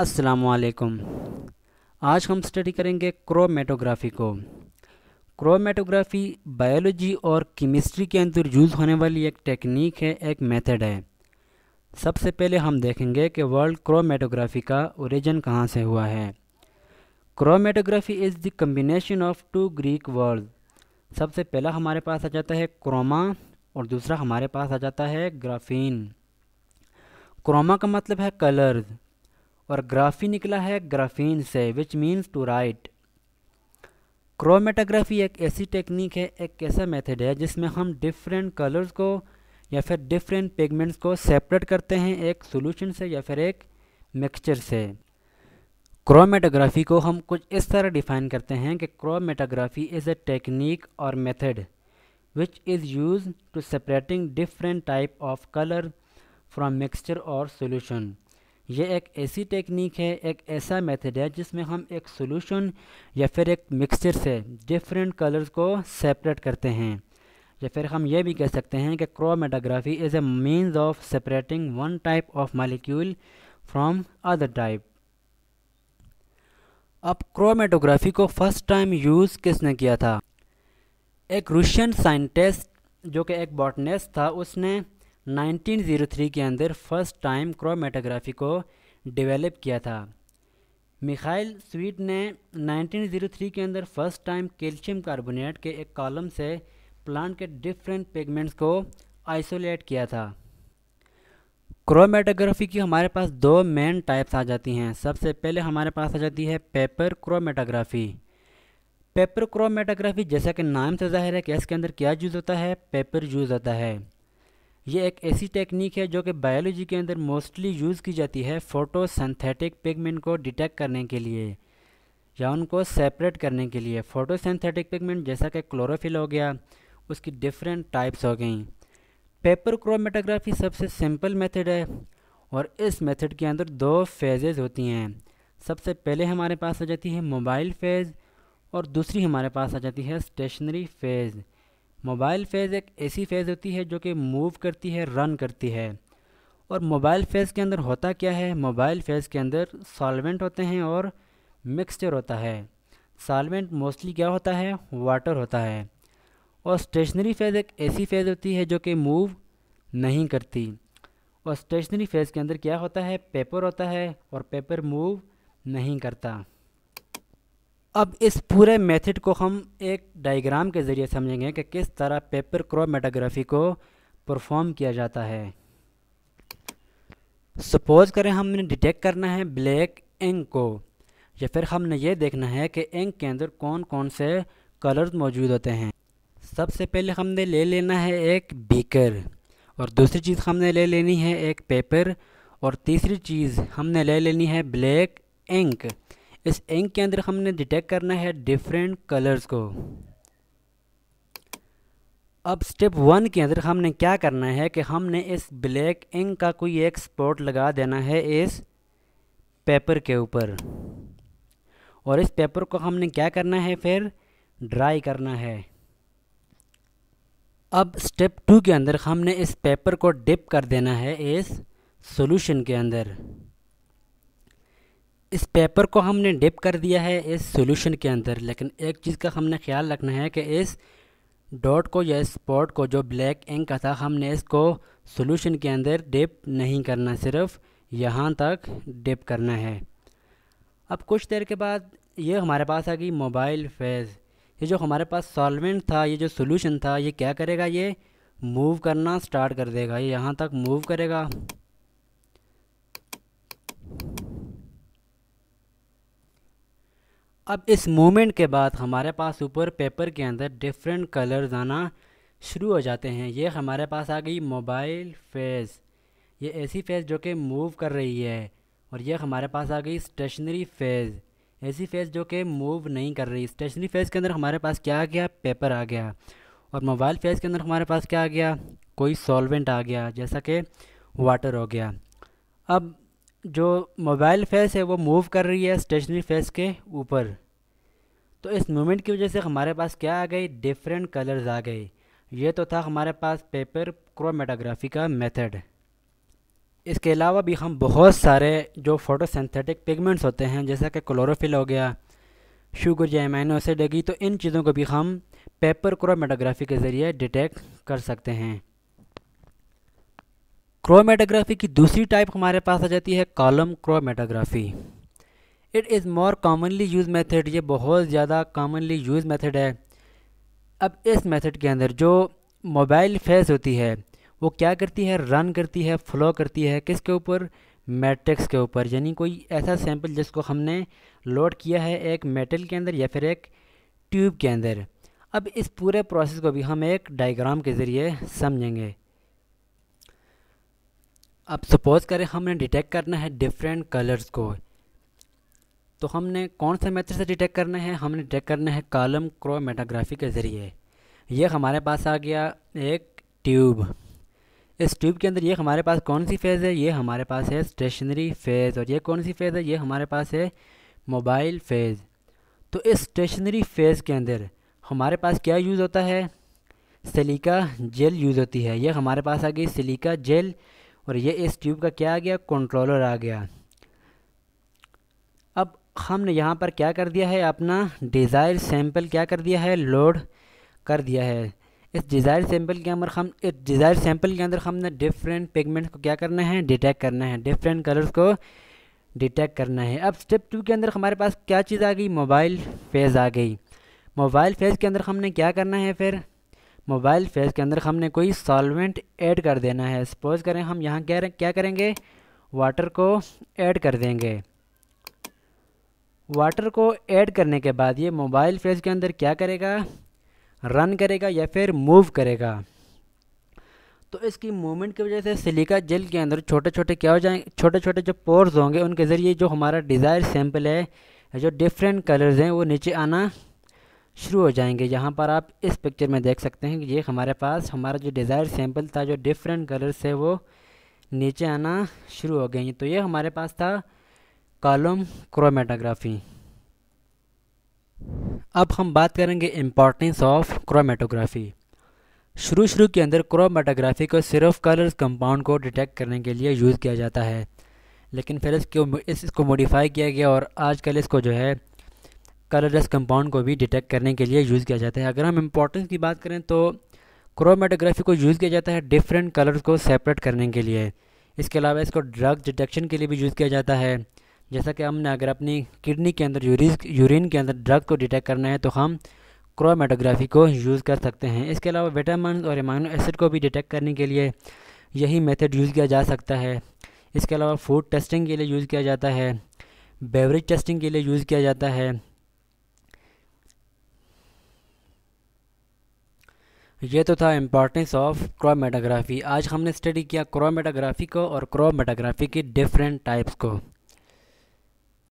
असलकम आज हम स्टडी करेंगे क्रोमेटोग्राफी को क्रोमेटोग्राफी बायोलॉजी और केमिस्ट्री के अंदर यूज़ होने वाली एक टेक्निक है एक मेथड है सबसे पहले हम देखेंगे कि वर्ल्ड क्रोमेटोग्राफी का ओरिजिन कहाँ से हुआ है chromatography is the combination of two Greek word सबसे पहला हमारे पास आ जाता है क्रोमा और दूसरा हमारे पास आ जाता है ग्राफीन क्रोमा का मतलब है कलर्स और ग्राफी निकला है ग्राफीन से which means to write chromatography एक ऐसी टेक्निक है एक ऐसा मेथड है जिसमें हम डिफरेंट कलर्स को या फिर डिफरेंट पिगमेंट्स को सेपरेट करते हैं एक सोल्यूशन से या फिर एक मिक्सचर से क्रोमेटोग्राफी को हम कुछ इस तरह डिफाइन करते हैं कि chromatography is a technique or method which is use to separating different type of colour from mixture or solution ये एक ऐसी टेक्निक है एक ऐसा मेथड है जिसमें हम एक सॉल्यूशन या फिर एक मिक्सचर से डिफरेंट कलर्स को सेपरेट करते हैं या फिर हम ये भी कह सकते हैं कि chromatography is a means of separating one type of molecule from other type अब क्रोमेटोग्राफी को फर्स्ट टाइम यूज़ किसने किया था एक रूशियन साइंटिस्ट जो कि एक बॉटनिस्ट था उसने 1903 के अंदर फर्स्ट टाइम क्रोमेटोग्राफी को डेवलप किया था मिखाइल स्वीट ने 1903 के अंदर फर्स्ट टाइम कैल्शियम कार्बोनेट के एक कॉलम से प्लांट के डिफरेंट पिगमेंट्स को आइसोलेट किया था क्रोमेटोग्राफी की हमारे पास दो मेन टाइप्स आ जाती हैं सबसे पहले हमारे पास आ जाती है पेपर क्रोमेटोग्राफी पेपर क्रोमेटोग्राफी जैसा कि नाम से जाहिर है कि इसके अंदर क्या यूज़ होता है पेपर यूज़ होता है ये एक ऐसी टेक्निक है जो कि बायोलॉजी के अंदर मोस्टली यूज़ की जाती है फोटोसिंथेटिक पिगमेंट को डिटेक्ट करने के लिए या उनको सेपरेट करने के लिए फोटोसिंथेटिक पिगमेंट जैसा कि क्लोरोफिल हो गया उसकी डिफरेंट टाइप्स हो गई पेपर क्रोमेटोग्राफी सबसे सिंपल मेथड है और इस मेथड के अंदर दो फेजेज़ होती हैं सबसे पहले हमारे पास आ जाती है मोबाइल फेज़ और दूसरी हमारे पास आ जाती है स्टेशनरी फेज़ मोबाइल फ़ेज़ एक ऐसी फ़ेज़ होती है जो कि मूव करती है रन करती है और मोबाइल फ़ेज़ के अंदर होता क्या है मोबाइल फ़ेज़ के अंदर सॉल्वेंट होते हैं और मिक्सचर होता है सॉल्वेंट मोस्टली क्या होता है वाटर होता है और स्टेशनरी फ़ेज़ एक ऐसी फ़ेज़ होती है जो कि मूव नहीं करती और स्टेशनरी फ़ेज़ के अंदर क्या होता है पेपर होता है और पेपर मूव नहीं करता अब इस पूरे मेथड को हम एक डायग्राम के ज़रिए समझेंगे कि किस तरह पेपर क्रोमेटोग्राफी को परफॉर्म किया जाता है सपोज़ करें हमने डिटेक्ट करना है ब्लैक इंक को या फिर हमने ये देखना है कि इंक के अंदर कौन कौन से कलर्स मौजूद होते हैं सबसे पहले हमने ले लेना है एक बीकर और दूसरी चीज़ हमने ले लेनी है एक पेपर और तीसरी चीज़ हमने ले लेनी है ब्लैक इंक इस इंक के अंदर हमने डिटेक्ट करना है डिफरेंट कलर्स को अब स्टेप वन के अंदर हमने क्या करना है कि हमने इस ब्लैक इंक का कोई एक स्पॉट लगा देना है इस पेपर के ऊपर और इस पेपर को हमने क्या करना है फिर ड्राई करना है अब स्टेप टू के अंदर हमने इस पेपर को डिप कर देना है इस सॉल्यूशन के अंदर इस पेपर को हमने डिप कर दिया है इस सॉल्यूशन के अंदर लेकिन एक चीज़ का हमने ख्याल रखना है कि इस डॉट को या स्पॉट को जो ब्लैक इंक का था हमने इसको सॉल्यूशन के अंदर डिप नहीं करना सिर्फ यहाँ तक डिप करना है अब कुछ देर के बाद ये हमारे पास आ गई मोबाइल फेज़ ये जो हमारे पास सॉल्वेंट था ये जो सोल्यूशन था ये क्या करेगा ये मूव करना स्टार्ट कर देगा ये यहाँ तक मूव करेगा अब इस मूवमेंट के बाद हमारे पास ऊपर पेपर के अंदर डिफरेंट कलर्स आना शुरू हो जाते हैं ये हमारे पास आ गई मोबाइल फेस ये ऐसी फेस जो कि मूव कर रही है और ये हमारे पास आ गई स्टेशनरी फेज़ ऐसी फेस जो कि मूव नहीं कर रही स्टेशनरी फेस के अंदर हमारे पास क्या आ गया पेपर आ गया और मोबाइल फेस के अंदर हमारे पास क्या आ गया कोई सॉल्वेंट आ गया जैसा कि वाटर हो गया अब जो मोबाइल फेस है वो मूव कर रही है स्टेशनरी फेस के ऊपर तो इस मूवमेंट की वजह से हमारे पास क्या आ गई डिफरेंट कलर्स आ गए ये तो था हमारे पास पेपर क्रोमेटोग्राफी का मेथड इसके अलावा भी हम बहुत सारे जो फोटोसिंथेटिक पिगमेंट्स होते हैं जैसा कि क्लोरोफिल हो गया शुगर या एमाइनो एसिड होगी तो इन चीज़ों को भी हम पेपर क्रोमेटोग्राफी के ज़रिए डिटेक्ट कर सकते हैं क्रोमेटोग्राफी की दूसरी टाइप हमारे पास आ जाती है column chromatography it is more commonly use method ये बहुत ज़्यादा कॉमनली यूज मेथड है अब इस मेथड के अंदर जो मोबाइल फेस होती है वो क्या करती है रन करती है फ्लो करती है किसके ऊपर मैट्रिक्स के ऊपर यानी कोई ऐसा सैंपल जिसको हमने लोड किया है एक मेटल के अंदर या फिर एक ट्यूब के अंदर अब इस पूरे प्रोसेस को भी हम एक डायग्राम के ज़रिए समझेंगे अब सपोज़ करें हमने डिटेक्ट करना है डिफरेंट कलर्स को तो हमने कौन से मेथड से डिटेक्ट करना है हमने डिटेक्ट करना है कॉलम क्रोमेटाग्राफी के ज़रिए ये हमारे पास आ गया एक ट्यूब इस ट्यूब के अंदर ये हमारे पास कौन सी फेज़ है ये हमारे पास है स्टेशनरी फेज़ और ये कौन सी फेज़ है ये हमारे पास है मोबाइल फेज़ तो इस स्टेशनरी फेज़ के अंदर हमारे पास क्या यूज़ होता है सिलिका जेल यूज़ होती है ये हमारे पास आ गई सिलिका जेल और ये इस ट्यूब का क्या आ गया कंट्रोलर आ गया अब हमने यहाँ पर क्या कर दिया है अपना डिज़ायर सैम्पल क्या कर दिया है लोड कर दिया है इस डिज़ायर सैम्पल के अंदर हम इस डिज़ायर सैम्पल के अंदर हमने डिफरेंट पिगमेंट्स को क्या करना है डिटेक्ट करना है डिफरेंट कलर्स को डिटेक्ट करना है अब स्टेप टू के अंदर हमारे पास क्या चीज़ आ गई मोबाइल फेज़ आ गई मोबाइल फेज़ के अंदर हमने क्या करना है फिर मोबाइल फेस के अंदर हमने कोई सॉल्वेंट ऐड कर देना है सपोज करें हम यहाँ क्या क्या करेंगे वाटर को ऐड कर देंगे वाटर को ऐड करने के बाद ये मोबाइल फेस के अंदर क्या करेगा रन करेगा या फिर मूव करेगा तो इसकी मूवमेंट की वजह से सिलिका जेल के अंदर छोटे छोटे क्या हो जाएंगे छोटे छोटे जो पोर्स होंगे उनके ज़रिए जो हमारा डिज़ायर सैम्पल है जो डिफरेंट कलर्स हैं वो नीचे आना शुरू हो जाएंगे यहाँ पर आप इस पिक्चर में देख सकते हैं कि ये हमारे पास हमारा जो डिज़ायर सैम्पल था जो डिफरेंट कलर से वो नीचे आना शुरू हो गई तो ये हमारे पास था कॉलम क्रोमेटोग्राफी अब हम बात करेंगे इम्पॉर्टेंस ऑफ क्रोमेटोग्राफी शुरू शुरू के अंदर क्रोमेटोग्राफी को सिर्फ कलर्स कंपाउंड को डिटेक्ट करने के लिए यूज़ किया जाता है लेकिन फिर इसको इसको मॉडिफाई किया गया और आजकल इसको जो है कलरलेस कंपाउंड को भी डिटेक्ट करने के लिए यूज़ किया जाता है अगर हम इंपॉर्टेंस की बात करें तो क्रोमेटोग्राफी को यूज़ किया जाता है डिफरेंट कलर्स को सेपरेट करने के लिए इसके अलावा इसको ड्रग डिटेक्शन के लिए भी यूज़ किया जाता है जैसा कि हमने अगर अपनी किडनी के अंदर यूरिन यूरिन के अंदर ड्रग को डिटेक्ट करना है तो हम क्रोमेटोग्राफी को यूज़ कर सकते हैं इसके अलावा विटामिन और इमानो एसिड को भी डिटेक्ट करने के लिए यही मेथड यूज़ किया जा सकता है इसके अलावा फूड टेस्टिंग के लिए यूज़ किया जाता है बेवरेज टेस्टिंग के लिए यूज़ किया जाता है ये तो था इम्पॉर्टेंस ऑफ क्रोमेटोग्राफी आज हमने स्टडी किया क्रोमेटोग्राफी को और क्रोमेटोग्राफी के डिफरेंट टाइप्स को